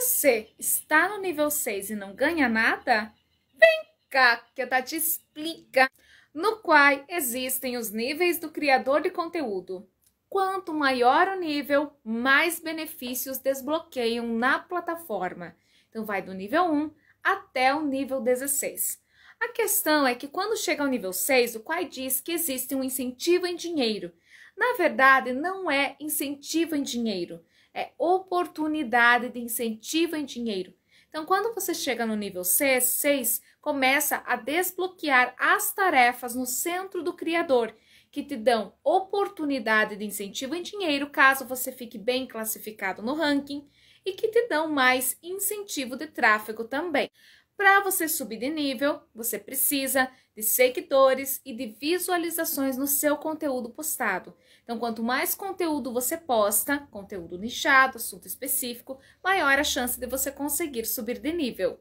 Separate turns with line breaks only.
você está no nível 6 e não ganha nada? Vem cá que a Tati tá explica. No Quai existem os níveis do criador de conteúdo. Quanto maior o nível, mais benefícios desbloqueiam na plataforma. Então vai do nível 1 até o nível 16. A questão é que quando chega ao nível 6, o Quai diz que existe um incentivo em dinheiro na verdade, não é incentivo em dinheiro, é oportunidade de incentivo em dinheiro. Então, quando você chega no nível C, 6, começa a desbloquear as tarefas no centro do Criador, que te dão oportunidade de incentivo em dinheiro, caso você fique bem classificado no ranking, e que te dão mais incentivo de tráfego também. Para você subir de nível, você precisa de seguidores e de visualizações no seu conteúdo postado. Então, quanto mais conteúdo você posta, conteúdo nichado, assunto específico, maior a chance de você conseguir subir de nível.